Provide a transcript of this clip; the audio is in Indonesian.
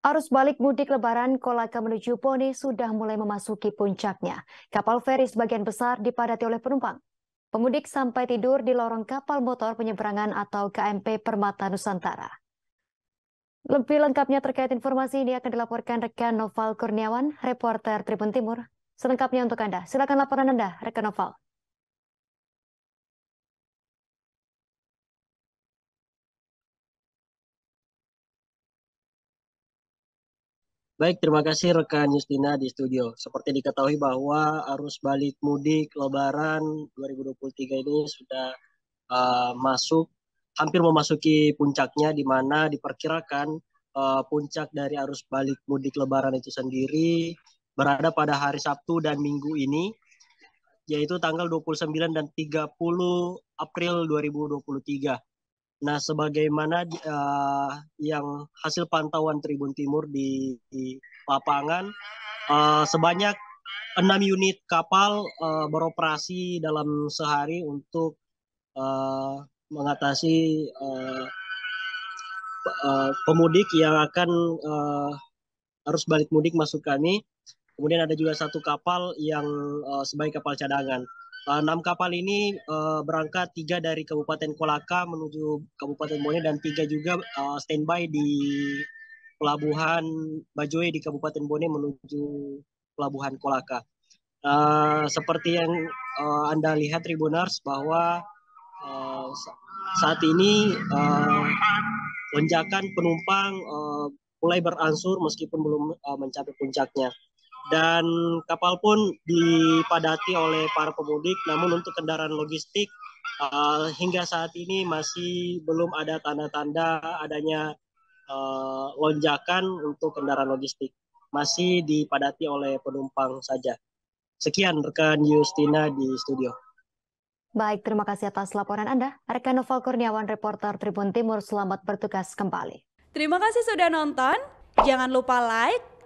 Arus balik mudik lebaran Kolaka menuju Pone sudah mulai memasuki puncaknya. Kapal feri sebagian besar dipadati oleh penumpang. Pemudik sampai tidur di lorong kapal motor penyeberangan atau KMP Permata Nusantara. Lebih lengkapnya terkait informasi ini akan dilaporkan rekan Noval Kurniawan, reporter Tribun Timur. Selengkapnya untuk Anda, silakan laporan Anda, rekan Noval. Baik, terima kasih rekan Justina di studio. Seperti diketahui bahwa arus balik mudik Lebaran 2023 ini sudah uh, masuk hampir memasuki puncaknya di mana diperkirakan uh, puncak dari arus balik mudik Lebaran itu sendiri berada pada hari Sabtu dan Minggu ini yaitu tanggal 29 dan 30 April 2023. Nah, sebagaimana uh, yang hasil pantauan Tribun Timur di, di lapangan, uh, sebanyak enam unit kapal uh, beroperasi dalam sehari untuk uh, mengatasi uh, uh, pemudik yang akan uh, arus balik mudik masuk kami. Kemudian ada juga satu kapal yang uh, sebagai kapal cadangan. Eh, enam kapal ini uh, berangkat tiga dari Kabupaten Kolaka menuju Kabupaten Bone dan tiga juga uh, standby di pelabuhan Bajoe di Kabupaten Bone menuju pelabuhan Kolaka. Uh, seperti yang uh, anda lihat Tribunars bahwa uh, saat ini uh, lonjakan penumpang uh, mulai berangsur meskipun belum uh, mencapai puncaknya dan kapal pun dipadati oleh para pemudik. Namun untuk kendaraan logistik uh, hingga saat ini masih belum ada tanda-tanda adanya uh, lonjakan untuk kendaraan logistik. Masih dipadati oleh penumpang saja. Sekian rekan Justina di studio. Baik, terima kasih atas laporan Anda. Rekan Noval Kurniawan, reporter Tribun Timur, selamat bertugas kembali. Terima kasih sudah nonton. Jangan lupa like,